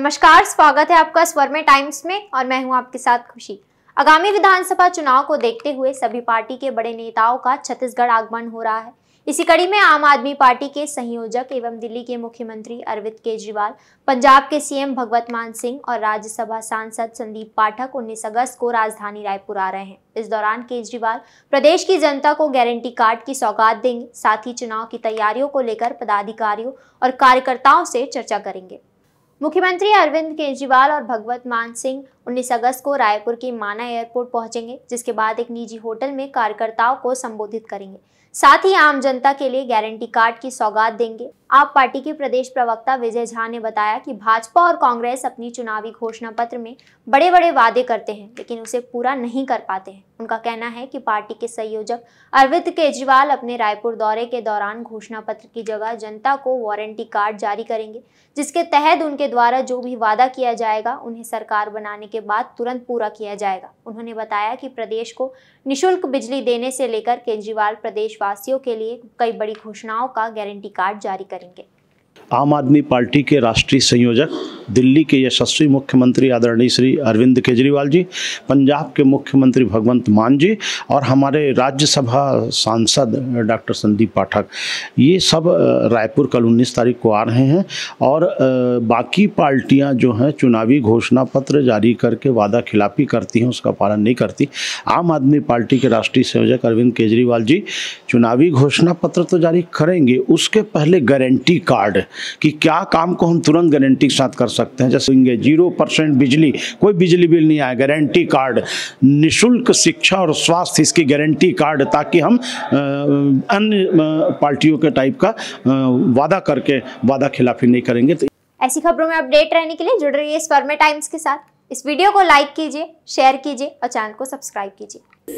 नमस्कार स्वागत है आपका स्वर्मे टाइम्स में और मैं हूं आपके साथ खुशी आगामी विधानसभा चुनाव को देखते हुए सभी पार्टी के बड़े नेताओं का छत्तीसगढ़ आगमन हो रहा है इसी कड़ी में आम आदमी पार्टी के संयोजक एवं दिल्ली के मुख्यमंत्री अरविंद केजरीवाल पंजाब के सीएम भगवत मान सिंह और राज्यसभा सांसद संदीप पाठक 19 अगस्त को राजधानी रायपुर आ रहे हैं इस दौरान केजरीवाल प्रदेश की जनता को गारंटी कार्ड की सौगात देंगे साथ ही चुनाव की तैयारियों को लेकर पदाधिकारियों और कार्यकर्ताओं से चर्चा करेंगे मुख्यमंत्री अरविंद केजरीवाल और भगवत मान सिंह 19 अगस्त को रायपुर के माना एयरपोर्ट पहुंचेंगे जिसके बाद एक निजी होटल में कार्यकर्ताओं को संबोधित करेंगे साथ ही आम जनता के लिए गारंटी कार्ड की सौगात देंगे आप पार्टी के प्रदेश प्रवक्ता विजय झा ने बताया कि भाजपा और कांग्रेस अपनी चुनावी घोषणा पत्र में बड़े बड़े वादे करते हैं लेकिन उसे पूरा नहीं कर पाते हैं उनका कहना है कि पार्टी के संयोजक अरविंद केजरीवाल अपने रायपुर दौरे के दौरान घोषणा पत्र की जगह जनता को वारंटी कार्ड जारी करेंगे जिसके तहत उनके द्वारा जो भी वादा किया जाएगा उन्हें सरकार बनाने के के बाद तुरंत पूरा किया जाएगा उन्होंने बताया कि प्रदेश को निशुल्क बिजली देने से लेकर केजरीवाल प्रदेशवासियों के लिए कई बड़ी घोषणाओं का गारंटी कार्ड जारी करेंगे आम आदमी पार्टी के राष्ट्रीय संयोजक दिल्ली के यशस्वी मुख्यमंत्री आदरणीय श्री अरविंद केजरीवाल जी पंजाब के मुख्यमंत्री भगवंत मान जी और हमारे राज्यसभा सांसद डॉक्टर संदीप पाठक ये सब रायपुर कल उन्नीस तारीख को आ रहे हैं और बाकी पार्टियां जो हैं चुनावी घोषणा पत्र जारी करके वादा खिलाफी करती हैं उसका पालन नहीं करती आम आदमी पार्टी के राष्ट्रीय संयोजक अरविंद केजरीवाल जी चुनावी घोषणा पत्र तो जारी करेंगे उसके पहले गारंटी कार्ड कि क्या काम को हम तुरंत गारंटी के साथ कर सकते हैं जैसे जीरो परसेंट बिजली कोई बिजली बिल नहीं आया गारंटी कार्ड निशुल्क शिक्षा और स्वास्थ्य इसकी गारंटी कार्ड ताकि हम अन्य पार्टियों के टाइप का वादा करके वादा खिलाफी नहीं करेंगे तो ऐसी खबरों में अपडेट रहने के लिए जुड़ रही है इस स्पर्मे टाइम्स के साथ इस वीडियो को लाइक कीजिए शेयर कीजिए और चैनल को सब्सक्राइब कीजिए